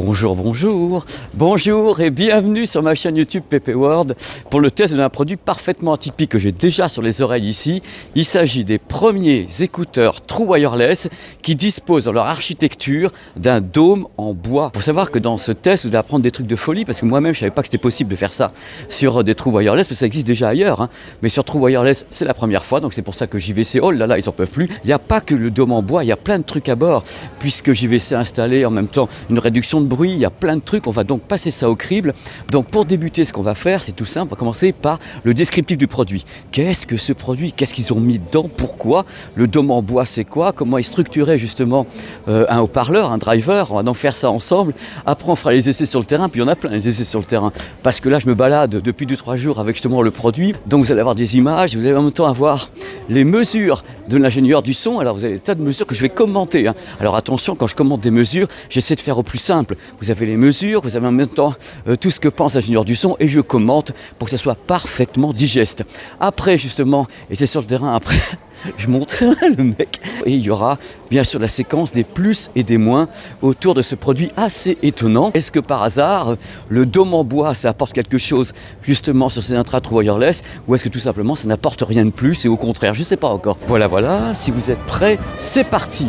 Bonjour, bonjour, bonjour et bienvenue sur ma chaîne YouTube PP World pour le test d'un produit parfaitement atypique que j'ai déjà sur les oreilles ici. Il s'agit des premiers écouteurs True Wireless qui disposent dans leur architecture d'un dôme en bois. Pour savoir que dans ce test, vous allez apprendre des trucs de folie parce que moi-même je ne savais pas que c'était possible de faire ça sur euh, des True Wireless parce que ça existe déjà ailleurs. Hein. Mais sur True Wireless, c'est la première fois donc c'est pour ça que JVC, oh là là, ils en peuvent plus. Il n'y a pas que le dôme en bois, il y a plein de trucs à bord puisque JVC a installé en même temps une réduction bruit, il y a plein de trucs, on va donc passer ça au crible. Donc pour débuter, ce qu'on va faire, c'est tout simple, on va commencer par le descriptif du produit. Qu'est-ce que ce produit Qu'est-ce qu'ils ont mis dedans Pourquoi Le dôme en bois, c'est quoi Comment est structuré justement euh, un haut-parleur, un driver On va donc faire ça ensemble. Après, on fera les essais sur le terrain, puis il y en a plein les essais sur le terrain. Parce que là, je me balade depuis 2-3 jours avec justement le produit. Donc vous allez avoir des images, vous allez en même temps avoir les mesures de l'ingénieur du son. Alors vous avez des tas de mesures que je vais commenter. Hein. Alors attention, quand je commente des mesures, j'essaie de faire au plus simple. Vous avez les mesures, vous avez en même temps euh, tout ce que pense l'ingénieur du son et je commente pour que ça soit parfaitement digeste. Après, justement, et c'est sur le terrain après. je montre le mec. Et il y aura bien sûr la séquence des plus et des moins autour de ce produit assez étonnant. Est-ce que par hasard, le dôme en bois, ça apporte quelque chose justement sur ces intra wireless Ou est-ce que tout simplement, ça n'apporte rien de plus et au contraire, je ne sais pas encore. Voilà, voilà, si vous êtes prêts, c'est parti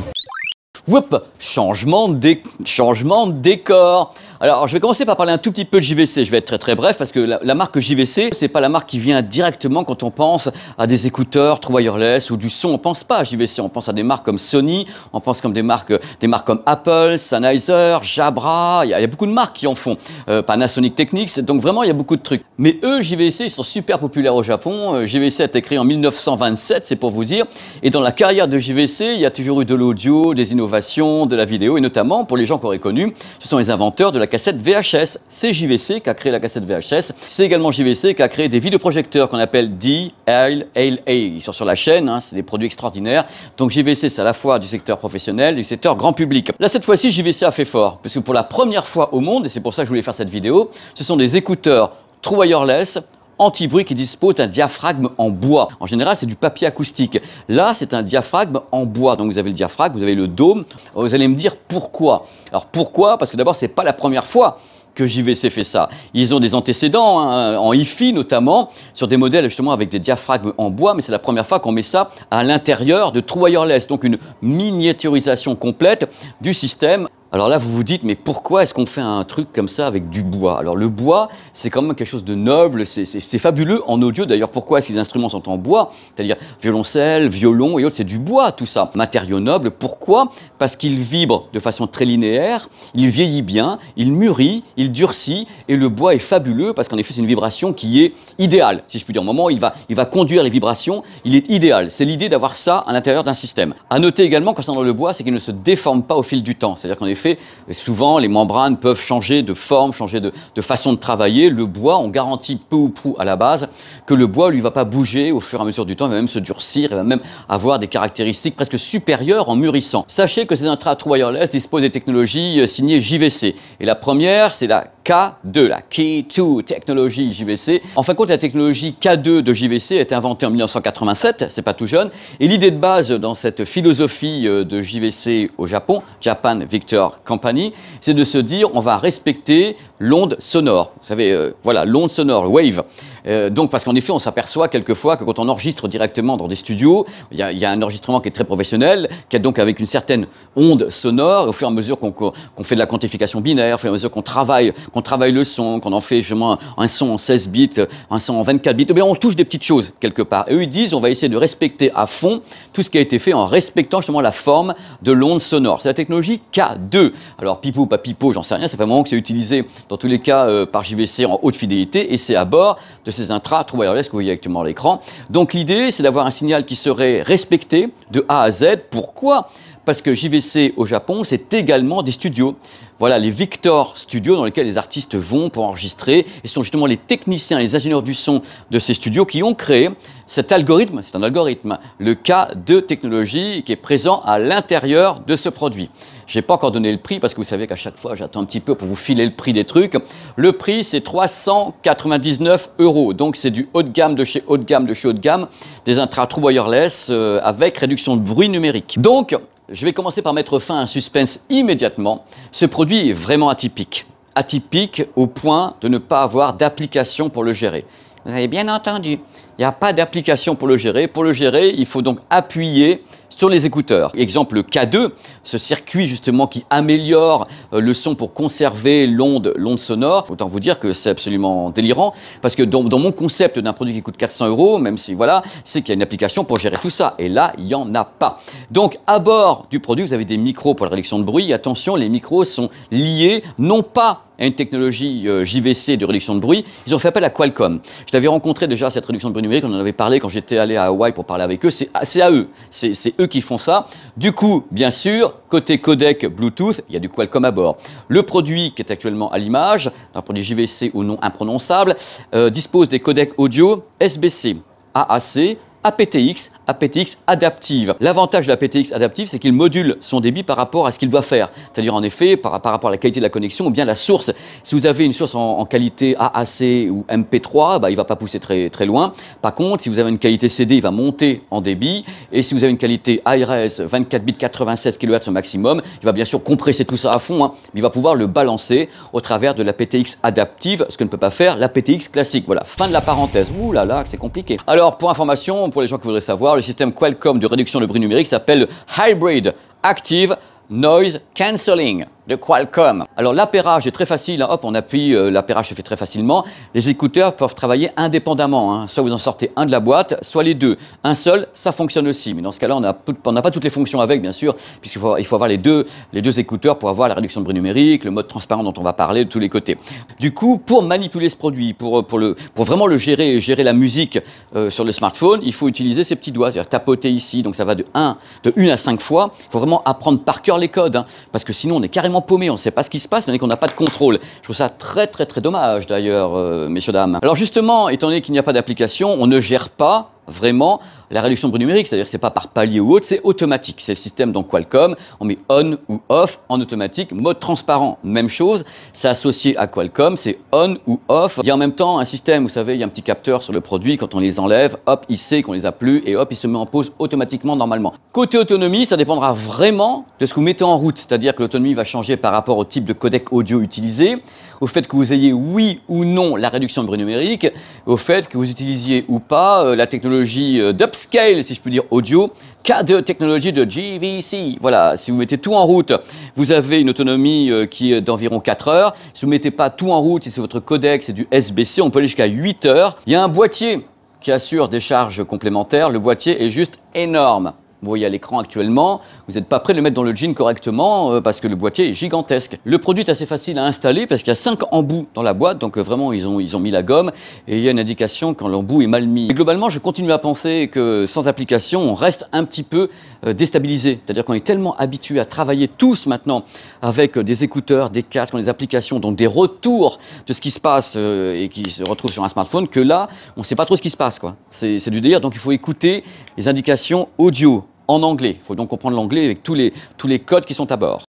Whoop, changement de, changement de décor. Alors, je vais commencer par parler un tout petit peu de JVC. Je vais être très très bref parce que la, marque JVC, c'est pas la marque qui vient directement quand on pense à des écouteurs true wireless ou du son. On pense pas à JVC. On pense à des marques comme Sony. On pense comme des marques, des marques comme Apple, Sennheiser, Jabra. Il y, a beaucoup de marques qui en font. Euh, Panasonic Technics. Donc vraiment, il y a beaucoup de trucs. Mais eux, JVC, ils sont super populaires au Japon. Euh, JVC a été créé en 1927, c'est pour vous dire. Et dans la carrière de JVC, il y a toujours eu de l'audio, des innovations, de la vidéo et notamment pour les gens qu'on auraient connu, ce sont les inventeurs de la cassette VHS. C'est JVC qui a créé la cassette VHS. C'est également JVC qui a créé des vidéoprojecteurs qu'on appelle D, A. Ils sont sur la chaîne, hein, c'est des produits extraordinaires. Donc JVC, c'est à la fois du secteur professionnel, du secteur grand public. Là, cette fois-ci, JVC a fait fort, parce que pour la première fois au monde, et c'est pour ça que je voulais faire cette vidéo, ce sont des écouteurs true wireless anti-bruit qui dispose d'un diaphragme en bois. En général, c'est du papier acoustique. Là, c'est un diaphragme en bois. Donc vous avez le diaphragme, vous avez le dôme. Vous allez me dire pourquoi. Alors pourquoi Parce que d'abord, c'est pas la première fois que JVC fait ça. Ils ont des antécédents, hein, en hi-fi notamment, sur des modèles justement avec des diaphragmes en bois, mais c'est la première fois qu'on met ça à l'intérieur de true wireless, donc une miniaturisation complète du système alors là, vous vous dites, mais pourquoi est-ce qu'on fait un truc comme ça avec du bois Alors le bois, c'est quand même quelque chose de noble, c'est fabuleux en audio. D'ailleurs, pourquoi est-ce que ces instruments sont en bois C'est-à-dire violoncelle, violon et autres, c'est du bois tout ça. Matériau noble, pourquoi Parce qu'il vibre de façon très linéaire, il vieillit bien, il mûrit, il durcit, et le bois est fabuleux parce qu'en effet, c'est une vibration qui est idéale, si je puis dire. Au moment il va, il va conduire les vibrations, il est idéal. C'est l'idée d'avoir ça à l'intérieur d'un système. À noter également concernant le bois, c'est qu'il ne se déforme pas au fil du temps. C'est-à-dire qu'en souvent, les membranes peuvent changer de forme, changer de, façon de travailler. Le bois, on garantit peu ou prou à la base que le bois, lui, va pas bouger au fur et à mesure du temps, il va même se durcir, il va même avoir des caractéristiques presque supérieures en mûrissant. Sachez que ces intra wireless disposent des technologies euh, signées JVC. Et la première, c'est la K2, la Key 2 technologie JVC. En fin de compte, la technologie K2 de JVC a été inventée en 1987, c'est pas tout jeune, et l'idée de base dans cette philosophie euh, de JVC au Japon, Japan Victor Company, c'est de se dire on va respecter l'onde sonore. Vous savez, euh, voilà, l'onde sonore, wave. Euh, donc, parce qu'en effet, on s'aperçoit quelquefois que quand on enregistre directement dans des studios, il y, a un enregistrement qui est très professionnel, qui est donc avec une certaine onde sonore. Au fur et à mesure qu'on fait de la quantification binaire, au fur et à mesure qu'on travaille, qu'on travaille le son, qu'on en fait justement un, son en 16 bits, un son en 24 bits, eh on touche des petites choses quelque part. Et eux, ils disent, on va essayer de respecter à fond tout ce qui a été fait en respectant justement la forme de l'onde sonore. C'est la technologie K2. Alors, pipo ou pas pipo, j'en sais rien, ça fait un moment que c'est utilisé dans tous les cas euh, par JVC en haute fidélité, et c'est à bord de ces intras True Wireless que vous voyez actuellement à l'écran. Donc l'idée, c'est d'avoir un signal qui serait respecté de A à Z. Pourquoi parce que JVC au Japon, c'est également des studios. Voilà les Victor Studios dans lesquels les artistes vont pour enregistrer. Et ce sont justement les techniciens, les ingénieurs du son de ces studios qui ont créé cet algorithme. C'est un algorithme, le cas de technologie qui est présent à l'intérieur de ce produit. Je n'ai pas encore donné le prix parce que vous savez qu'à chaque fois, j'attends un petit peu pour vous filer le prix des trucs. Le prix, c'est 399 euros. Donc, c'est du haut de gamme de chez haut de gamme de chez haut de gamme, des intra trou wireless euh, avec réduction de bruit numérique. Donc, je vais commencer par mettre fin à un suspense immédiatement. Ce produit est vraiment atypique. Atypique au point de ne pas avoir d'application pour le gérer. Vous avez bien entendu, il n'y a pas d'application pour le gérer. Pour le gérer, il faut donc appuyer sur les écouteurs. Exemple K2, ce circuit justement qui améliore euh, le son pour conserver l'onde, sonore. Autant vous dire que c'est absolument délirant parce que dans, mon concept d'un produit qui coûte 400 euros, même si voilà, c'est qu'il y a une application pour gérer tout ça. Et là, il n'y en a pas. Donc à bord du produit, vous avez des micros pour la réduction de bruit. Attention, les micros sont liés non pas à une technologie euh, JVC de réduction de bruit, ils ont fait appel à Qualcomm. Je l'avais rencontré déjà cette réduction de bruit numérique, on en avait parlé quand j'étais allé à Hawaï pour parler avec eux. C'est à, à eux, c'est eux qui font ça. Du coup, bien sûr, côté codec Bluetooth, il y a du Qualcomm à bord. Le produit qui est actuellement à l'image, un produit JVC ou non imprononçable, euh, dispose des codecs audio SBC, AAC, APTX, APTX adaptive. L'avantage de l'APTX adaptive, c'est qu'il module son débit par rapport à ce qu'il doit faire. C'est-à-dire, en effet, par, rapport à la qualité de la connexion ou bien la source. Si vous avez une source en, qualité AAC ou MP3, bah, il va pas pousser très, très loin. Par contre, si vous avez une qualité CD, il va monter en débit. Et si vous avez une qualité ARS, 24 bits, 96 kHz au maximum, il va bien sûr compresser tout ça à fond. Hein. mais il va pouvoir le balancer au travers de la adaptive, ce que ne peut pas faire l'APTX classique. Voilà, fin de la parenthèse. Ouh là là, c'est compliqué. Alors, pour information, pour les gens qui voudraient savoir, le système Qualcomm de réduction de bruit numérique s'appelle Hybrid Active Noise Cancelling de Qualcomm. Alors l'appairage est très facile, hein. hop, on appuie, euh, se fait très facilement. Les écouteurs peuvent travailler indépendamment, hein. soit vous en sortez un de la boîte, soit les deux. Un seul, ça fonctionne aussi, mais dans ce cas-là, on n'a pas toutes les fonctions avec, bien sûr, puisqu'il faut, il faut avoir les deux, les deux écouteurs pour avoir la réduction de bruit numérique, le mode transparent dont on va parler de tous les côtés. Du coup, pour manipuler ce produit, pour, euh, vraiment le gérer, gérer la musique euh, sur le smartphone, il faut utiliser ses petits doigts, c'est-à-dire tapoter ici, donc ça va de 1, de 1 à 5 fois. Il faut vraiment apprendre par cœur les codes, hein, parce que sinon on est carrément on ne sait pas ce qui se passe, étant donné qu'on n'a pas de contrôle. Je trouve ça très très très dommage d'ailleurs, euh, messieurs, dames. Alors justement, étant donné qu'il n'y a pas d'application, on ne gère pas vraiment la réduction de bruit numérique, c'est-à-dire que c'est pas par palier ou autre, c'est automatique. C'est le système dans Qualcomm, on met on ou off en automatique, mode transparent, même chose, c'est associé à Qualcomm, c'est on ou off. Il y a en même temps un système, vous savez, il y a un petit capteur sur le produit, quand on les enlève, hop, il sait qu'on les a plus et hop, il se met en pause automatiquement normalement. Côté autonomie, ça dépendra vraiment de ce que vous mettez en route, c'est-à-dire que l'autonomie va changer par rapport au type de codec audio utilisé, au fait que vous ayez oui ou non la réduction de bruit numérique, au fait que vous utilisiez ou pas euh, la technologie technologie euh, d'upscale, si je peux dire, audio, e cas de technologie de GVC. Voilà, si vous mettez tout en route, vous avez une autonomie euh, qui est d'environ 4 heures. Si vous mettez pas tout en route, si c'est votre codec, c'est du SBC, on peut aller jusqu'à 8 heures. Il y a un boîtier qui assure des charges complémentaires. Le boîtier est juste énorme vous voyez à l'écran actuellement, vous n'êtes pas prêt de le mettre dans le jean correctement euh, parce que le boîtier est gigantesque. Le produit est assez facile à installer parce qu'il y a cinq embouts dans la boîte, donc euh, vraiment ils ont, ils ont mis la gomme et il y a une indication quand l'embout est mal mis. globalement, je continue à penser que sans application, on reste un petit peu euh, déstabilisé. C'est-à-dire qu'on est tellement habitué à travailler tous maintenant avec des écouteurs, des casques, des applications, donc des retours de ce qui se passe et qui se retrouve sur un smartphone, que là, on ne sait pas trop ce qui se passe. C'est du délire, donc il faut écouter les indications audio en anglais. Il faut donc comprendre l'anglais avec tous les, tous les codes qui sont à bord.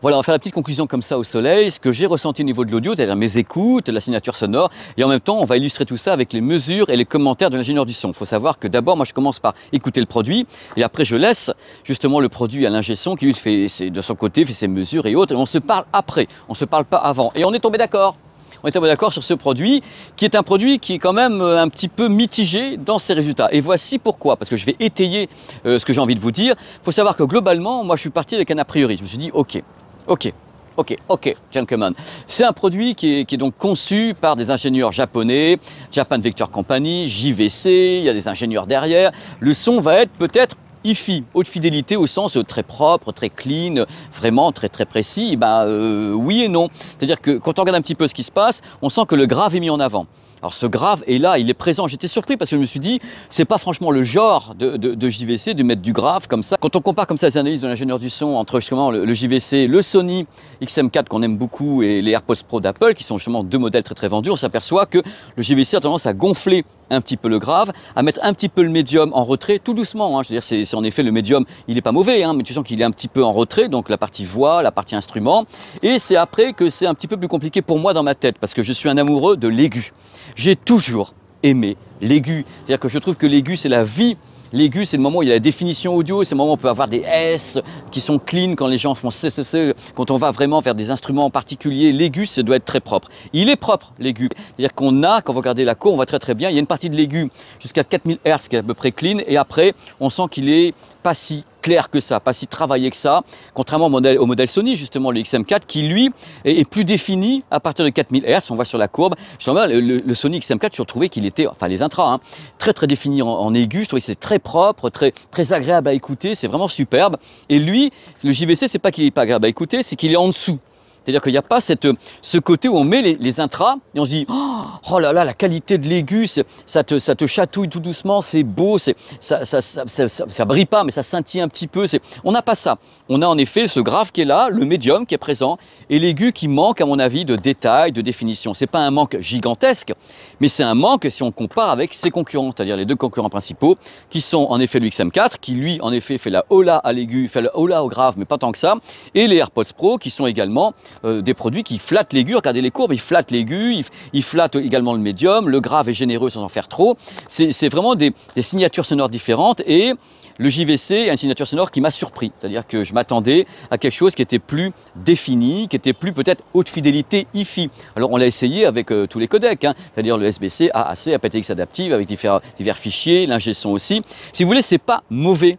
Voilà, on va faire la petite conclusion comme ça au soleil, ce que j'ai ressenti au niveau de l'audio, c'est-à-dire mes écoutes, la signature sonore, et en même temps, on va illustrer tout ça avec les mesures et les commentaires de l'ingénieur du son. Il faut savoir que d'abord, moi, je commence par écouter le produit, et après, je laisse justement le produit à l'ingé son qui lui fait de son côté, fait ses mesures et autres, et on se parle après, on se parle pas avant, et on est tombé d'accord on était d'accord sur ce produit, qui est un produit qui est quand même euh, un petit peu mitigé dans ses résultats. Et voici pourquoi, parce que je vais étayer euh, ce que j'ai envie de vous dire. Il faut savoir que globalement, moi je suis parti avec un a priori. Je me suis dit, ok, ok, Ok, ok, gentlemen. C'est un produit qui est, qui est, donc conçu par des ingénieurs japonais, Japan Vector Company, JVC, il y a des ingénieurs derrière. Le son va être peut-être IFI, haute fidélité au sens très propre, très clean, vraiment très très précis, bah euh, oui et non. C'est-à-dire que quand on regarde un petit peu ce qui se passe, on sent que le grave est mis en avant. Alors ce grave est là, il est présent. J'étais surpris parce que je me suis dit, c'est pas franchement le genre de, JVC de mettre du grave comme ça. Quand on compare comme ça les analyses de l'ingénieur du son entre justement le, JVC, le Sony XM4 qu'on aime beaucoup et les AirPods Pro d'Apple, qui sont justement deux modèles très très vendus, on s'aperçoit que le JVC a tendance à gonfler un petit peu le grave, à mettre un petit peu le médium en retrait, tout doucement. Hein. Je veux dire, c'est c'est en effet, le médium, il n'est pas mauvais, hein, mais tu sens qu'il est un petit peu en retrait, donc la partie voix, la partie instrument. Et c'est après que c'est un petit peu plus compliqué pour moi dans ma tête, parce que je suis un amoureux de l'aigu. J'ai toujours aimé l'aigu. C'est-à-dire que je trouve que l'aigu, c'est la vie L'aigu, c'est le moment où il y a la définition audio, c'est le moment où on peut avoir des S qui sont clean quand les gens font CCC, quand on va vraiment vers des instruments en particulier. L'aigu, ça doit être très propre. Il est propre, l'aigu. C'est-à-dire qu'on a, quand vous regardez la cour, on voit très très bien, il y a une partie de l'aigu jusqu'à 4000 Hz qui est à peu près clean et après, on sent qu'il est pas si clair que ça, pas si travaillé que ça, contrairement au modèle, Sony, justement le XM4, qui lui est, plus défini à partir de 4000 Hz. On voit sur la courbe, le, Sony XM4, je trouvais qu'il était, enfin les intras, hein, très très défini en, en aigu. Je trouvais c'est très propre, très, très agréable à écouter, c'est vraiment superbe. Et lui, le JBC, c'est pas qu'il est pas agréable à écouter, c'est qu'il est en dessous. C'est-à-dire qu'il n'y a pas cette, ce côté où on met les, intras et on se dit oh, oh, là là, la qualité de l'aigu, ça te, ça te chatouille tout doucement, c'est beau, ça, ça, ça, ça, brille pas, mais ça scintille un petit peu. On n'a pas ça. On a en effet ce grave qui est là, le médium qui est présent et l'aigu qui manque, à mon avis, de détails, de définition. C'est pas un manque gigantesque, mais c'est un manque si on compare avec ses concurrents, c'est-à-dire les deux concurrents principaux qui sont en effet le XM4 qui lui en effet fait la hola à l'aigu, fait la hola au grave, mais pas tant que ça, et les AirPods Pro qui sont également euh, des produits qui flattent l'aigu. Regardez les courbes, ils flattent l'aigu, ils, flattent également le médium, le grave est généreux sans en faire trop. C'est vraiment des, signatures sonores différentes et le JVC a une signature sonore qui m'a surpris. C'est-à-dire que je m'attendais à quelque chose qui était plus défini, qui était plus peut-être haute fidélité IFI. Alors on l'a essayé avec euh, tous les codecs, hein. c'est-à-dire le SBC, AAC, APTX adaptive, avec divers, fichiers, l'ingé son aussi. Si vous voulez, c'est pas mauvais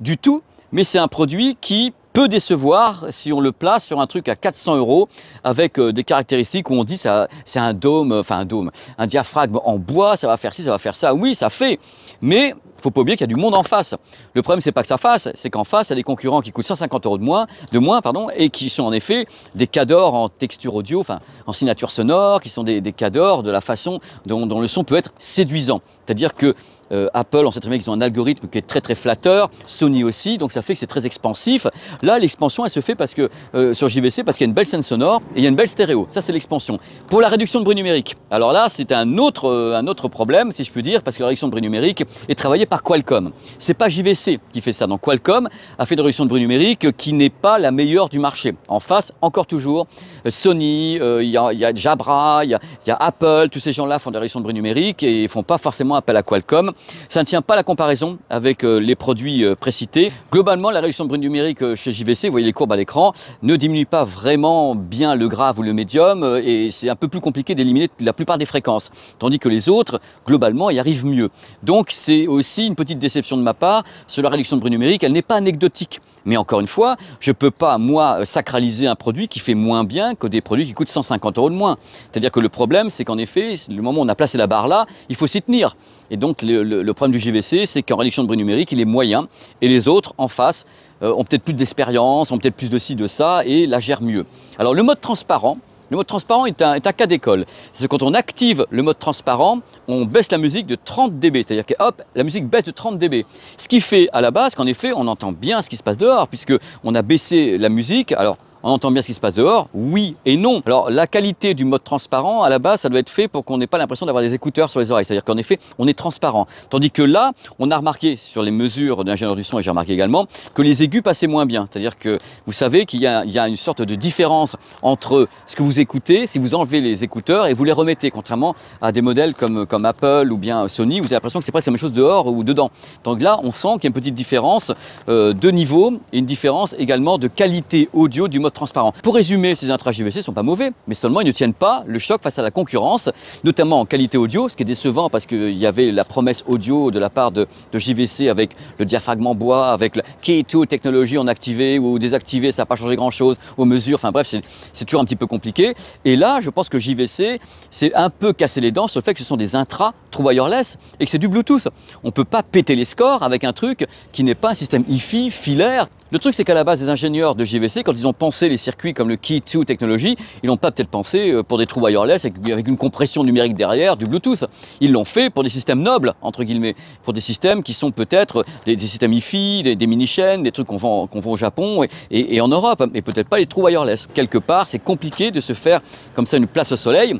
du tout, mais c'est un produit qui peut décevoir si on le place sur un truc à 400 euros avec euh, des caractéristiques où on dit ça, c'est un dôme, euh, enfin un dôme, un diaphragme en bois, ça va faire ci, ça va faire ça. Oui, ça fait, mais faut pas oublier qu'il y a du monde en face. Le problème, c'est pas que ça fasse, c'est qu'en face, il y a des concurrents qui coûtent 150 euros de moins, de moins pardon, et qui sont en effet des cadors en texture audio, enfin en signature sonore, qui sont des, des cadors de la façon dont le son peut être séduisant. C'est-à-dire que euh, Apple, on sait très bien qu'ils ont un algorithme qui est très très flatteur, Sony aussi, donc ça fait que c'est très expansif. Là, l'expansion, elle se fait parce que euh, sur JVC parce qu'il y a une belle scène sonore et il y a une belle stéréo. Ça, c'est l'expansion. Pour la réduction de bruit numérique, alors là, c'est un autre, euh, un autre problème, si je puis dire, parce que la réduction de bruit numérique est travaillée par Qualcomm. C'est pas JVC qui fait ça. Donc Qualcomm a fait une réduction de bruit numérique qui n'est pas la meilleure du marché. En face, encore toujours, Sony, il y, y, a Jabra, il y, a, Apple, tous ces gens-là font des réductions de bruit numérique et ils font pas forcément appel à Qualcomm. Ça ne tient pas la comparaison avec euh, les produits euh, précités. Globalement, la réduction de bruit numérique euh, chez JVC, vous voyez les courbes à l'écran, ne diminue pas vraiment bien le grave ou le médium et c'est un peu plus compliqué d'éliminer la plupart des fréquences. Tandis que les autres, globalement, y arrivent mieux. Donc c'est aussi une petite déception de ma part sur la réduction de bruit numérique. Elle n'est pas anecdotique. Mais encore une fois, je ne peux pas, moi, sacraliser un produit qui fait moins bien que des produits qui coûtent 150 euros de moins. C'est-à-dire que le problème, c'est qu'en effet, le moment où on a placé la barre là, il faut s'y tenir. Et donc, le, le, problème du GVC, c'est qu'en réduction de bruit numérique, il est moyen et les autres en face euh, ont peut-être plus d'expérience, ont peut-être plus de ci, de ça et la gèrent mieux. Alors le mode transparent, le mode transparent est un, cas d'école. C'est quand on active le mode transparent, on baisse la musique de 30 dB. C'est-à-dire que hop, la musique baisse de 30 dB. Ce qui fait à la base qu'en effet, on entend bien ce qui se passe dehors, puisque on a baissé la musique. Alors, on entend bien ce qui se passe dehors Oui et non. Alors la qualité du mode transparent, à la base, ça doit être fait pour qu'on n'ait pas l'impression d'avoir des écouteurs sur les oreilles. C'est-à-dire qu'en effet, on est transparent. Tandis que là, on a remarqué sur les mesures de du son, et j'ai remarqué également, que les aigus passaient moins bien. C'est-à-dire que vous savez qu'il y, a une sorte de différence entre ce que vous écoutez, si vous enlevez les écouteurs et vous les remettez, contrairement à des modèles comme, comme Apple ou bien Sony, vous avez l'impression que c'est presque la même chose dehors ou dedans. Donc là, on sent qu'il y a une petite différence euh, de niveau et une différence également de qualité audio du mode transparent. Pour résumer, ces intra JVC sont pas mauvais, mais seulement ils ne tiennent pas le choc face à la concurrence, notamment en qualité audio, ce qui est décevant parce qu'il y avait la promesse audio de la part de, JVC avec le diaphragme en bois, avec la K2 technologie en activé ou désactivé, ça n'a pas changé grand-chose aux mesures, enfin bref, c'est toujours un petit peu compliqué. Et là, je pense que JVC s'est un peu cassé les dents sur le fait que ce sont des intras true wireless et que c'est du Bluetooth. On ne peut pas péter les scores avec un truc qui n'est pas un système IFI, filaire. Le truc, c'est qu'à la base, les ingénieurs de JVC, quand ils ont pensé les circuits comme le Key 2 Technology, ils n'ont pas peut-être pensé euh, pour des trous wireless avec une compression numérique derrière, du Bluetooth. Ils l'ont fait pour des systèmes nobles, entre guillemets, pour des systèmes qui sont peut-être des, systèmes IFI, des, des mini-chaînes, des trucs qu'on vend, au Japon et, en Europe, mais peut-être pas les trous wireless. Quelque part, c'est compliqué de se faire comme ça une place au soleil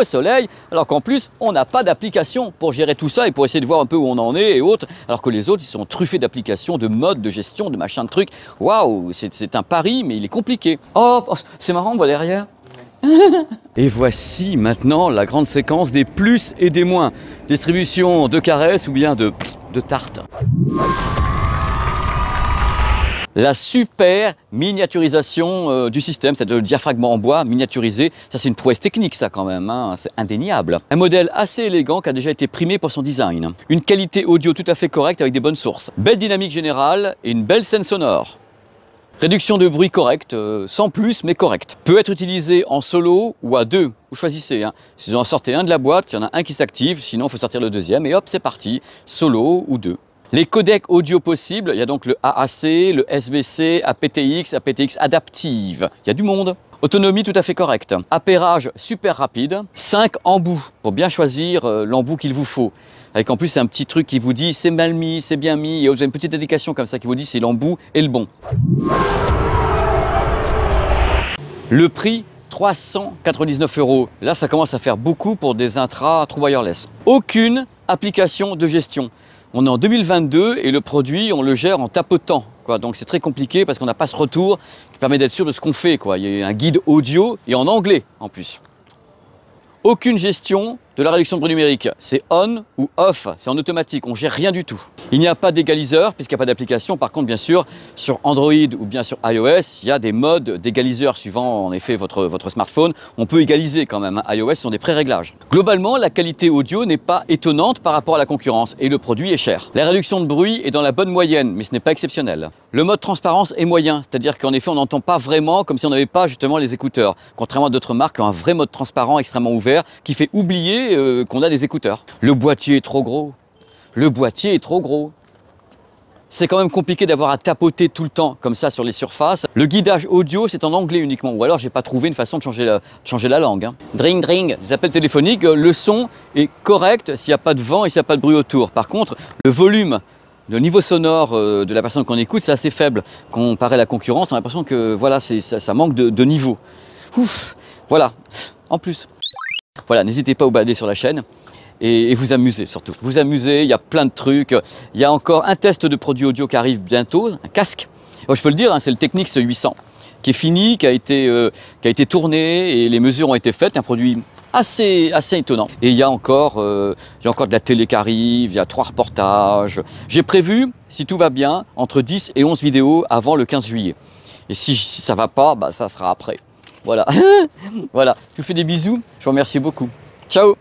au soleil, alors qu'en plus, on n'a pas d'application pour gérer tout ça et pour essayer de voir un peu où on en est et autres, alors que les autres, ils sont truffés d'applications, de modes, de gestion, de machin de trucs. Waouh, c'est un pari, mais il est compliqué. Oh, oh c'est marrant, on voit derrière. et voici maintenant la grande séquence des plus et des moins. Distribution de caresses ou bien de, de tartes la super miniaturisation euh, du système, cest le diaphragme en bois miniaturisé. Ça, c'est une prouesse technique, ça, quand même. Hein. C'est indéniable. Un modèle assez élégant qui a déjà été primé pour son design. Une qualité audio tout à fait correcte avec des bonnes sources. Belle dynamique générale et une belle scène sonore. Réduction de bruit correcte, euh, sans plus, mais correcte. Peut être utilisé en solo ou à deux. Vous choisissez. Hein. Si vous en sortez un de la boîte, il y en a un qui s'active, sinon il faut sortir le deuxième. Et hop, c'est parti. Solo ou deux. Les codecs audio possibles, il y a donc le AAC, le SBC, APTX, APTX adaptive. Il y a du monde. Autonomie tout à fait correcte. Appairage super rapide. 5 embouts pour bien choisir euh, l'embout qu'il vous faut. Avec en plus un petit truc qui vous dit c'est mal mis, c'est bien mis. Et vous avez une petite indication comme ça qui vous dit si l'embout est le bon. Le prix 399 euros. Là, ça commence à faire beaucoup pour des intras true wireless. Aucune application de gestion. On est en 2022 et le produit, on le gère en tapotant. Quoi. Donc c'est très compliqué parce qu'on n'a pas ce retour qui permet d'être sûr de ce qu'on fait. Quoi. Il y a un guide audio et en anglais en plus. Aucune gestion de la réduction de bruit numérique, c'est on ou off, c'est en automatique, on gère rien du tout. Il n'y a pas d'égaliseur puisqu'il n'y a pas d'application. Par contre, bien sûr, sur Android ou bien sur iOS, il y a des modes d'égaliseur suivant en effet votre, votre smartphone. On peut égaliser quand même. Hein. iOS sont des pré-réglages. Globalement, la qualité audio n'est pas étonnante par rapport à la concurrence et le produit est cher. La réduction de bruit est dans la bonne moyenne, mais ce n'est pas exceptionnel. Le mode transparence est moyen, c'est-à-dire qu'en effet, on n'entend pas vraiment comme si on n'avait pas justement les écouteurs. Contrairement à d'autres marques, un vrai mode transparent extrêmement ouvert qui fait oublier euh, qu'on a des écouteurs. Le boîtier est trop gros. Le boîtier est trop gros. C'est quand même compliqué d'avoir à tapoter tout le temps comme ça sur les surfaces. Le guidage audio, c'est en anglais uniquement. Ou alors, j'ai pas trouvé une façon de changer la, langue. Hein. Dring, dring, les appels téléphoniques, euh, le son est correct s'il n'y a pas de vent et s'il n'y a pas de bruit autour. Par contre, le volume, le niveau sonore euh, de la personne qu'on écoute, c'est assez faible. Comparé à la concurrence, on a l'impression que voilà, ça, manque de, de niveau. Ouf, voilà, en plus. Voilà, n'hésitez pas à vous balader sur la chaîne et, vous amuser surtout. Vous amuser, il y a plein de trucs. Il y a encore un test de produit audio qui arrive bientôt, un casque. je peux le dire, hein, c'est le Technics 800 qui est fini, qui a été, euh, qui a été tourné et les mesures ont été faites. Un produit assez, assez étonnant. Et il y, a encore, euh, encore de la télé qui arrive, il y a trois reportages. J'ai prévu, si tout va bien, entre 10 et 11 vidéos avant le 15 juillet. Et si, si ça va pas, bah, ça sera après. Voilà. voilà. Je vous fais des bisous. Je vous remercie beaucoup. Ciao